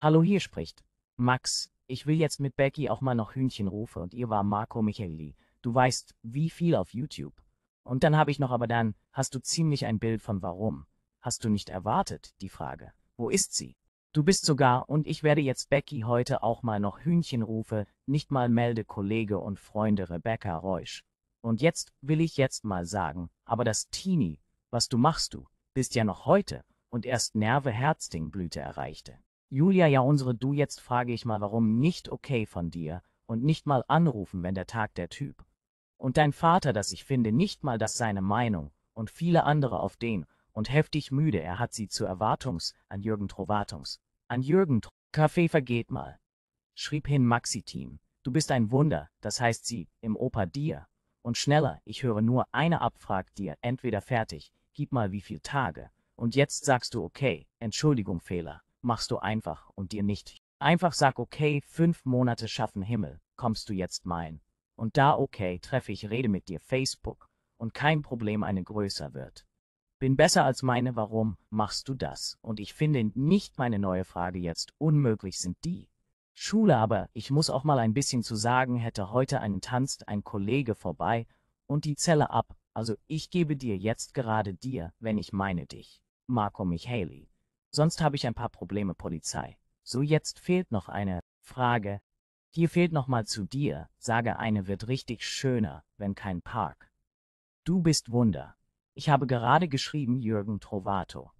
Hallo, hier spricht Max. Ich will jetzt mit Becky auch mal noch Hühnchen rufe und ihr war Marco Micheli. Du weißt, wie viel auf YouTube. Und dann habe ich noch, aber dann hast du ziemlich ein Bild von warum. Hast du nicht erwartet, die Frage. Wo ist sie? Du bist sogar, und ich werde jetzt Becky heute auch mal noch Hühnchen rufe, nicht mal melde Kollege und Freunde Rebecca Reusch. Und jetzt will ich jetzt mal sagen, aber das Teenie was du machst du, bist ja noch heute und erst Nerve Herzding Blüte erreichte. Julia, ja unsere du jetzt frage ich mal warum nicht okay von dir und nicht mal anrufen, wenn der Tag der Typ. Und dein Vater, das ich finde nicht mal das seine Meinung und viele andere auf den und heftig müde er hat sie zu Erwartungs an Jürgen Trovatungs. An Jürgen Tro Kaffee vergeht mal. Schrieb hin Maxi Team. Du bist ein Wunder, das heißt sie, im Opa dir. Und schneller, ich höre nur eine Abfrag dir, entweder fertig, gib mal wie viel Tage. Und jetzt sagst du okay, Entschuldigung Fehler, machst du einfach und dir nicht. Einfach sag okay, fünf Monate schaffen Himmel, kommst du jetzt mein. Und da okay, treffe ich rede mit dir Facebook und kein Problem eine größer wird. Bin besser als meine warum machst du das? Und ich finde nicht meine neue Frage jetzt unmöglich sind die. Schule aber, ich muss auch mal ein bisschen zu sagen, hätte heute einen tanzt ein Kollege vorbei und die Zelle ab, also ich gebe dir jetzt gerade dir, wenn ich meine dich. Marco Michaeli. Sonst habe ich ein paar Probleme, Polizei. So jetzt fehlt noch eine Frage. Hier fehlt noch mal zu dir, sage eine wird richtig schöner, wenn kein Park. Du bist Wunder. Ich habe gerade geschrieben Jürgen Trovato.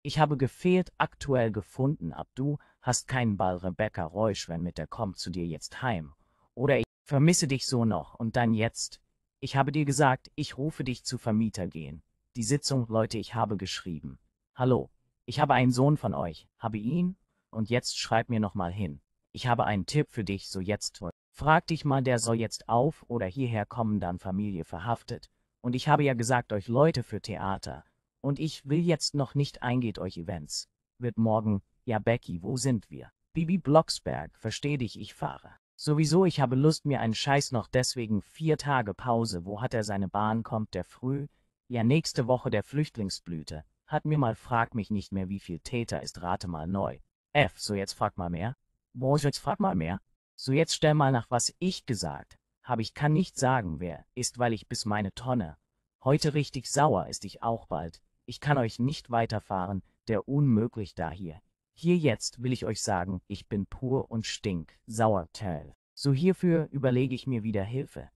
Ich habe gefehlt, aktuell gefunden, ab du hast keinen Ball Rebecca Reusch, wenn mit der kommt zu dir jetzt heim. Oder ich vermisse dich so noch und dann jetzt, ich habe dir gesagt, ich rufe dich zu Vermieter gehen. Die Sitzung, Leute, ich habe geschrieben. Hallo, ich habe einen Sohn von euch, habe ihn, und jetzt schreib mir nochmal hin. Ich habe einen Tipp für dich, so jetzt. Frag dich mal, der soll jetzt auf oder hierher kommen, dann Familie verhaftet. Und ich habe ja gesagt, euch Leute für Theater. Und ich will jetzt noch nicht eingeht euch Events. Wird morgen, ja Becky, wo sind wir? Bibi Blocksberg, versteh dich, ich fahre. Sowieso, ich habe Lust mir einen Scheiß noch deswegen vier Tage Pause. Wo hat er seine Bahn? Kommt der früh? Ja, nächste Woche der Flüchtlingsblüte. Hat mir mal frag mich nicht mehr, wie viel Täter ist, rate mal neu. F, so jetzt frag mal mehr. Boah, jetzt frag mal mehr. So jetzt stell mal nach, was ich gesagt habe. Ich kann nicht sagen, wer ist, weil ich bis meine Tonne. Heute richtig sauer ist ich auch bald. Ich kann euch nicht weiterfahren, der unmöglich da hier. Hier jetzt will ich euch sagen, ich bin pur und stink, Sauerteil. So hierfür überlege ich mir wieder Hilfe.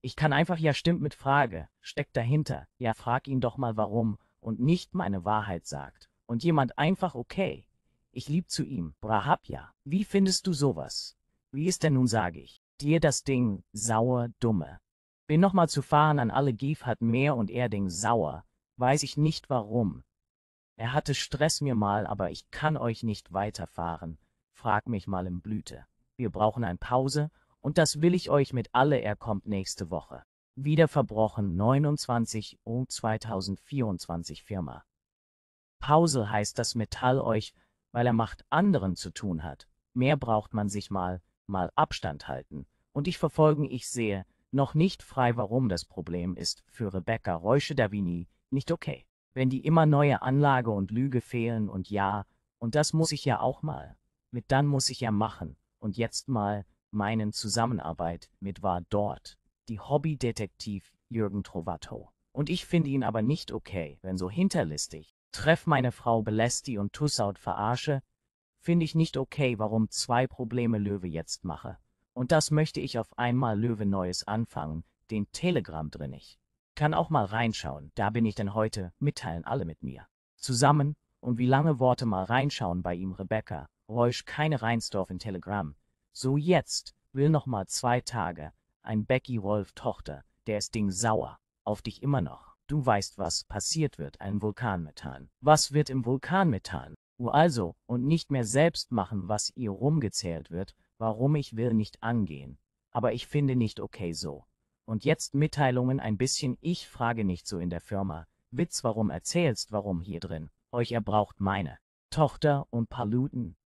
Ich kann einfach ja stimmt mit Frage, steckt dahinter, ja frag ihn doch mal warum und nicht meine Wahrheit sagt. Und jemand einfach okay. Ich lieb zu ihm, brahab ja. Wie findest du sowas? Wie ist denn nun sage ich, dir das Ding, sauer, dumme. Bin nochmal zu fahren an alle Gief hat mehr und er Ding sauer, weiß ich nicht warum, er hatte Stress mir mal, aber ich kann euch nicht weiterfahren. Frag mich mal im Blüte. Wir brauchen eine Pause und das will ich euch mit alle, er kommt nächste Woche. Wieder verbrochen 29 Uhr 2024 Firma. Pause heißt das Metall euch, weil er macht anderen zu tun hat. Mehr braucht man sich mal, mal Abstand halten. Und ich verfolgen, ich sehe, noch nicht frei, warum das Problem ist, für Rebecca Reusche Davini nicht okay wenn die immer neue Anlage und Lüge fehlen und ja, und das muss ich ja auch mal, mit dann muss ich ja machen, und jetzt mal, meinen Zusammenarbeit mit war dort, die Hobbydetektiv Jürgen Trovato. Und ich finde ihn aber nicht okay, wenn so hinterlistig, treff meine Frau Belesti und Tussaud verarsche, finde ich nicht okay, warum zwei Probleme Löwe jetzt mache. Und das möchte ich auf einmal Löwe Neues anfangen, den Telegram drin ich. Kann auch mal reinschauen, da bin ich denn heute, mitteilen alle mit mir. Zusammen, und wie lange Worte mal reinschauen bei ihm Rebecca, Räusch keine Reinsdorf in Telegram. So jetzt, will noch mal zwei Tage, ein Becky Wolf Tochter, der ist Ding sauer, auf dich immer noch. Du weißt, was passiert wird, ein Vulkanmethan. Was wird im Vulkanmethan? Oh, also, und nicht mehr selbst machen, was ihr rumgezählt wird, warum ich will nicht angehen. Aber ich finde nicht okay so. Und jetzt Mitteilungen ein bisschen, ich frage nicht so in der Firma, Witz warum erzählst warum hier drin, euch ihr braucht meine Tochter und Paluten,